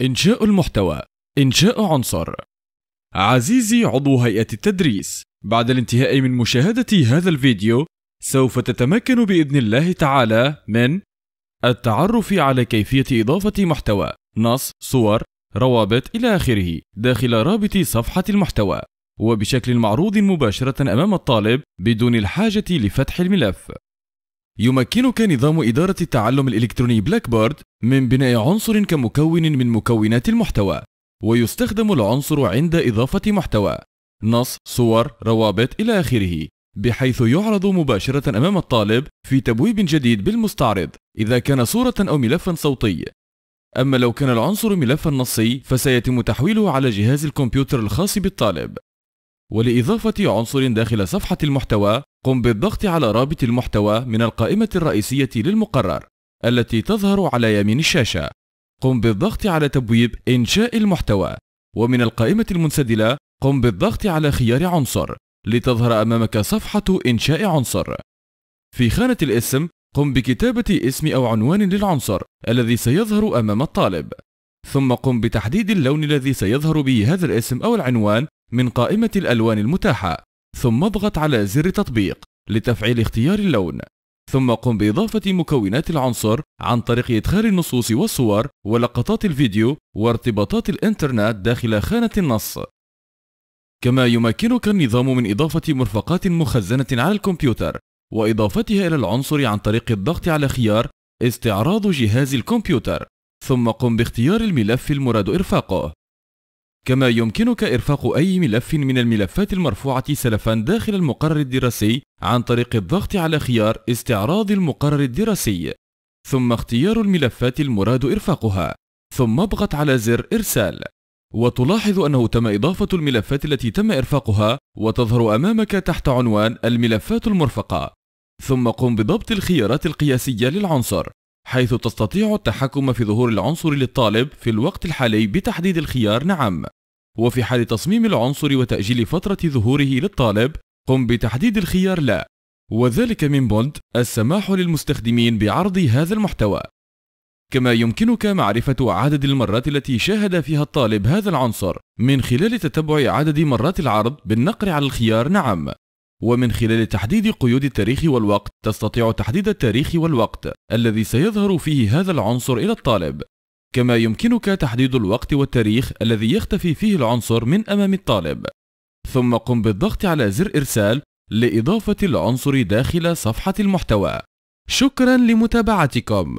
إنشاء المحتوى إنشاء عنصر عزيزي عضو هيئة التدريس بعد الانتهاء من مشاهدة هذا الفيديو سوف تتمكن بإذن الله تعالى من التعرف على كيفية إضافة محتوى نص صور روابط إلى آخره داخل رابط صفحة المحتوى وبشكل معروض مباشرة أمام الطالب بدون الحاجة لفتح الملف يمكنك نظام إدارة التعلم الإلكتروني بلاك بورد من بناء عنصر كمكون من مكونات المحتوى ويستخدم العنصر عند إضافة محتوى نص، صور، روابط إلى آخره بحيث يعرض مباشرة أمام الطالب في تبويب جديد بالمستعرض إذا كان صورة أو ملفا صوتي أما لو كان العنصر ملفا نصي فسيتم تحويله على جهاز الكمبيوتر الخاص بالطالب ولإضافة عنصر داخل صفحة المحتوى قم بالضغط على رابط المحتوى من القائمة الرئيسية للمقرر التي تظهر على يمين الشاشة. قم بالضغط على تبويب إنشاء المحتوى ومن القائمة المنسدلة قم بالضغط على خيار عنصر لتظهر أمامك صفحة إنشاء عنصر. في خانة الاسم قم بكتابة اسم أو عنوان للعنصر الذي سيظهر أمام الطالب ثم قم بتحديد اللون الذي سيظهر به هذا الاسم أو العنوان من قائمة الألوان المتاحة ثم اضغط على زر تطبيق لتفعيل اختيار اللون ثم قم بإضافة مكونات العنصر عن طريق إدخال النصوص والصور ولقطات الفيديو وارتباطات الإنترنت داخل خانة النص كما يمكنك النظام من إضافة مرفقات مخزنة على الكمبيوتر وإضافتها إلى العنصر عن طريق الضغط على خيار استعراض جهاز الكمبيوتر ثم قم باختيار الملف المراد إرفاقه كما يمكنك إرفاق أي ملف من الملفات المرفوعة سلفا داخل المقرر الدراسي عن طريق الضغط على خيار استعراض المقرر الدراسي ثم اختيار الملفات المراد إرفاقها ثم اضغط على زر إرسال وتلاحظ أنه تم إضافة الملفات التي تم إرفاقها وتظهر أمامك تحت عنوان الملفات المرفقة ثم قم بضبط الخيارات القياسية للعنصر حيث تستطيع التحكم في ظهور العنصر للطالب في الوقت الحالي بتحديد الخيار نعم وفي حال تصميم العنصر وتأجيل فترة ظهوره للطالب قم بتحديد الخيار لا وذلك من بند السماح للمستخدمين بعرض هذا المحتوى كما يمكنك معرفة عدد المرات التي شاهد فيها الطالب هذا العنصر من خلال تتبع عدد مرات العرض بالنقر على الخيار نعم ومن خلال تحديد قيود التاريخ والوقت تستطيع تحديد التاريخ والوقت الذي سيظهر فيه هذا العنصر إلى الطالب كما يمكنك تحديد الوقت والتاريخ الذي يختفي فيه العنصر من أمام الطالب ثم قم بالضغط على زر إرسال لإضافة العنصر داخل صفحة المحتوى شكرا لمتابعتكم